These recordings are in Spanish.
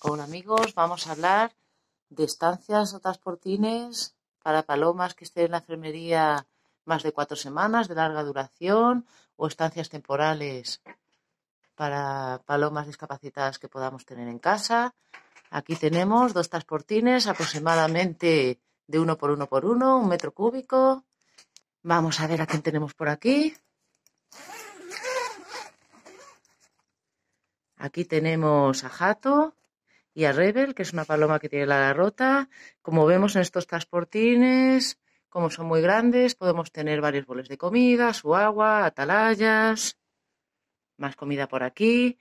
Hola amigos, vamos a hablar de estancias o transportines para palomas que estén en la enfermería más de cuatro semanas de larga duración o estancias temporales para palomas discapacitadas que podamos tener en casa. Aquí tenemos dos transportines aproximadamente de uno por uno por uno, un metro cúbico. Vamos a ver a quién tenemos por aquí. Aquí tenemos a Jato, y a Rebel, que es una paloma que tiene la ala rota. Como vemos en estos transportines, como son muy grandes, podemos tener varios boles de comida, su agua, atalayas, más comida por aquí.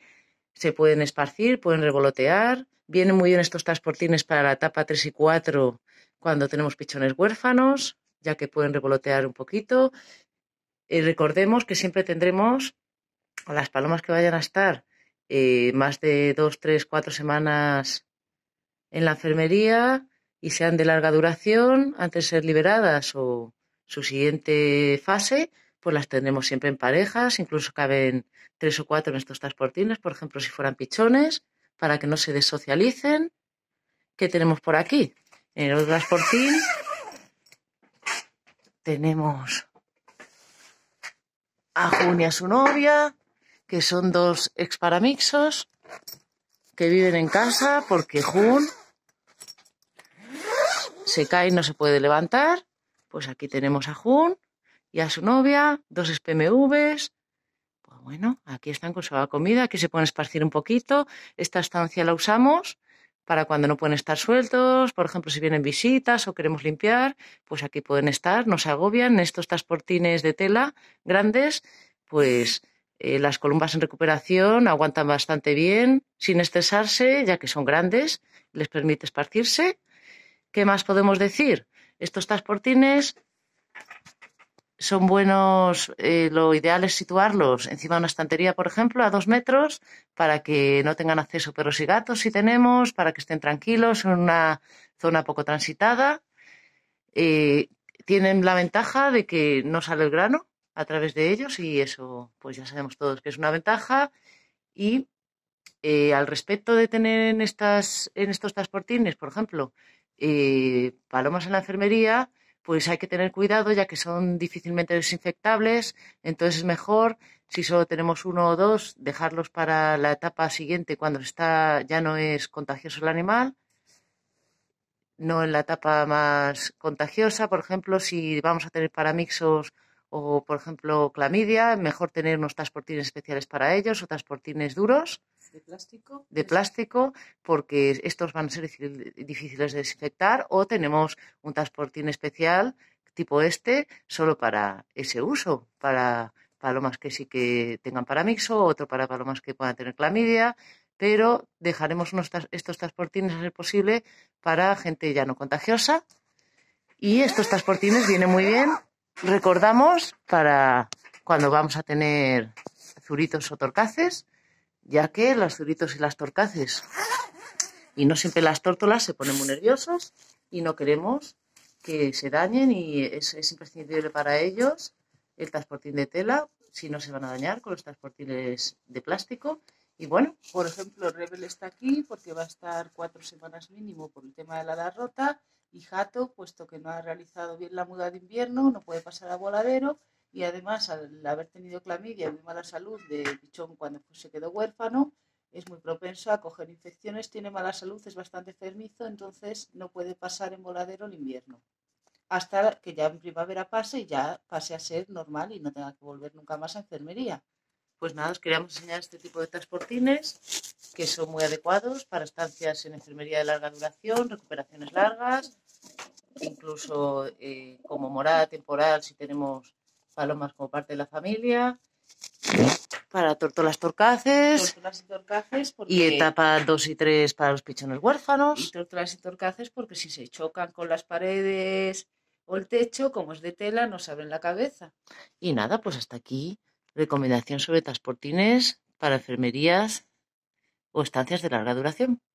Se pueden esparcir, pueden revolotear. Vienen muy bien estos transportines para la etapa 3 y 4 cuando tenemos pichones huérfanos, ya que pueden revolotear un poquito. Y eh, recordemos que siempre tendremos las palomas que vayan a estar eh, más de dos, tres, cuatro semanas en la enfermería y sean de larga duración antes de ser liberadas o su siguiente fase, pues las tendremos siempre en parejas, incluso caben tres o cuatro en estos transportines, por ejemplo, si fueran pichones, para que no se desocialicen. ¿Qué tenemos por aquí? En el transportín tenemos a Junia, su novia, que son dos exparamixos que viven en casa porque Jun se cae y no se puede levantar. Pues aquí tenemos a Jun y a su novia, dos SPMVs. Pues bueno, aquí están con su comida, aquí se pueden esparcir un poquito. Esta estancia la usamos para cuando no pueden estar sueltos, por ejemplo, si vienen visitas o queremos limpiar, pues aquí pueden estar, no se agobian estos transportines de tela grandes, pues eh, las columbas en recuperación aguantan bastante bien, sin estresarse, ya que son grandes, les permite esparcirse. ¿Qué más podemos decir? Estos transportines son buenos, eh, lo ideal es situarlos encima de una estantería, por ejemplo, a dos metros, para que no tengan acceso perros y gatos si tenemos, para que estén tranquilos en una zona poco transitada. Eh, tienen la ventaja de que no sale el grano, a través de ellos y eso pues ya sabemos todos que es una ventaja y eh, al respecto de tener en, estas, en estos transportines, por ejemplo, eh, palomas en la enfermería, pues hay que tener cuidado ya que son difícilmente desinfectables, entonces es mejor si solo tenemos uno o dos, dejarlos para la etapa siguiente cuando está, ya no es contagioso el animal, no en la etapa más contagiosa, por ejemplo, si vamos a tener paramixos o por ejemplo clamidia, mejor tener unos transportines especiales para ellos o transportines duros. ¿De plástico? porque estos van a ser difíciles de desinfectar o tenemos un transportín especial tipo este solo para ese uso, para palomas que sí que tengan paramixo, otro para palomas que puedan tener clamidia, pero dejaremos unos, estos transportines a ser posible para gente ya no contagiosa. Y estos transportines vienen muy bien recordamos para cuando vamos a tener zuritos o torcaces, ya que los zuritos y las torcaces y no siempre las tórtolas se ponen muy nerviosos y no queremos que se dañen y es, es imprescindible para ellos el transportín de tela, si no se van a dañar con los transportines de plástico. Y bueno, por ejemplo, Rebel está aquí porque va a estar cuatro semanas mínimo por el tema de la derrota y Jato, puesto que no ha realizado bien la muda de invierno, no puede pasar a voladero y además al haber tenido clamidia y muy mala salud de pichón cuando pues, se quedó huérfano, es muy propenso a coger infecciones, tiene mala salud, es bastante enfermizo, entonces no puede pasar en voladero el invierno. Hasta que ya en primavera pase y ya pase a ser normal y no tenga que volver nunca más a enfermería. Pues nada, os queríamos enseñar este tipo de transportines que son muy adecuados para estancias en enfermería de larga duración, recuperaciones largas, incluso eh, como morada temporal si tenemos palomas como parte de la familia. Para tórtolas torcaces. y torcaces. Y etapa 2 y 3 para los pichones huérfanos. Y y torcaces porque si se chocan con las paredes o el techo, como es de tela, nos abren la cabeza. Y nada, pues hasta aquí. Recomendación sobre transportines para enfermerías o estancias de larga duración.